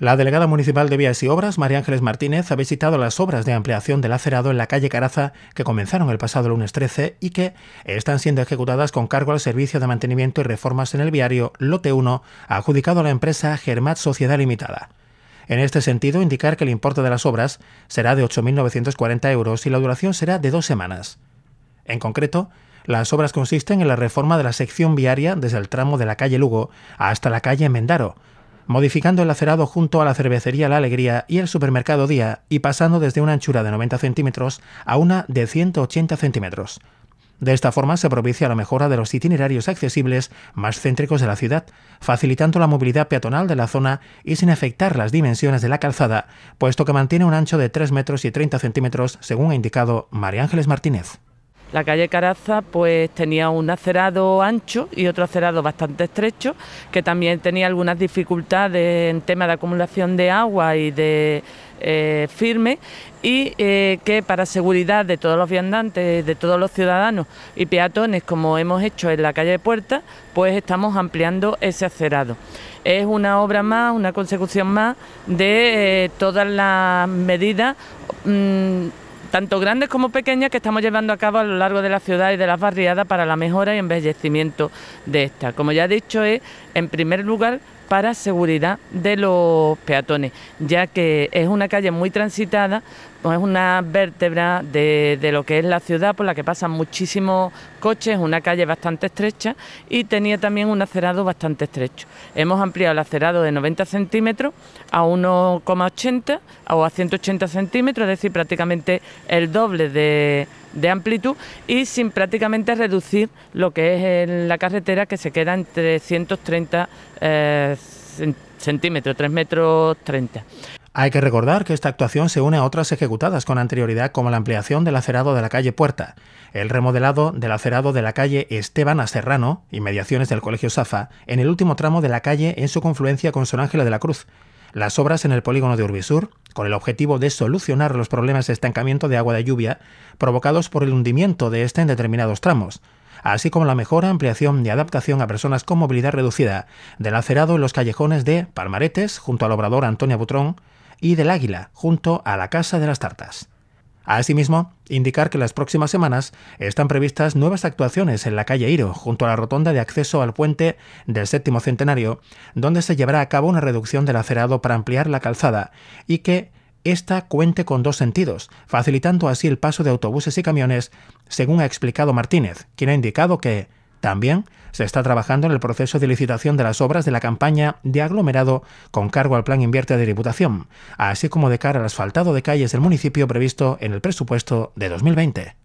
La delegada municipal de Vías y Obras, María Ángeles Martínez, ha visitado las obras de ampliación del acerado en la calle Caraza que comenzaron el pasado lunes 13 y que están siendo ejecutadas con cargo al Servicio de Mantenimiento y Reformas en el Viario Lote 1, adjudicado a la empresa Germat Sociedad Limitada. En este sentido, indicar que el importe de las obras será de 8.940 euros y la duración será de dos semanas. En concreto, las obras consisten en la reforma de la sección viaria desde el tramo de la calle Lugo hasta la calle Mendaro, modificando el acerado junto a la cervecería La Alegría y el supermercado Día y pasando desde una anchura de 90 centímetros a una de 180 centímetros. De esta forma se propicia la mejora de los itinerarios accesibles más céntricos de la ciudad, facilitando la movilidad peatonal de la zona y sin afectar las dimensiones de la calzada, puesto que mantiene un ancho de 3 metros y 30 centímetros, según ha indicado María Ángeles Martínez. La calle Caraza pues tenía un acerado ancho y otro acerado bastante estrecho, que también tenía algunas dificultades en tema de acumulación de agua y de eh, firme y eh, que para seguridad de todos los viandantes, de todos los ciudadanos y peatones, como hemos hecho en la calle de Puerta, pues estamos ampliando ese acerado. Es una obra más, una consecución más de eh, todas las medidas mm, tanto grandes como pequeñas, que estamos llevando a cabo a lo largo de la ciudad y de las barriadas para la mejora y embellecimiento de esta. Como ya he dicho, es en primer lugar para seguridad de los peatones, ya que es una calle muy transitada, pues es una vértebra de, lo que es la ciudad por la que pasan muchísimos coches, ...es una calle bastante estrecha y tenía también un acerado bastante estrecho. Hemos ampliado el acerado de 90 centímetros a 1,80 o a 180 centímetros, es decir, prácticamente el doble de, amplitud y sin prácticamente reducir lo que es en la carretera que se queda eh, en 330 centímetros, 3 metros 30. Hay que recordar que esta actuación se une a otras ejecutadas con anterioridad como la ampliación del acerado de la calle Puerta, el remodelado del acerado de la calle Esteban a Serrano y mediaciones del Colegio Safa en el último tramo de la calle en su confluencia con San Ángela de la Cruz, las obras en el polígono de Urbisur, con el objetivo de solucionar los problemas de estancamiento de agua de lluvia provocados por el hundimiento de este en determinados tramos, así como la mejora, ampliación y adaptación a personas con movilidad reducida del acerado en los callejones de Palmaretes, junto al obrador Antonio Butrón, y del Águila, junto a la Casa de las Tartas. Asimismo, indicar que las próximas semanas están previstas nuevas actuaciones en la calle Iro, junto a la rotonda de acceso al puente del séptimo centenario, donde se llevará a cabo una reducción del acerado para ampliar la calzada y que esta cuente con dos sentidos, facilitando así el paso de autobuses y camiones, según ha explicado Martínez, quien ha indicado que también se está trabajando en el proceso de licitación de las obras de la campaña de aglomerado con cargo al Plan Invierte de Diputación, así como de cara al asfaltado de calles del municipio previsto en el presupuesto de 2020.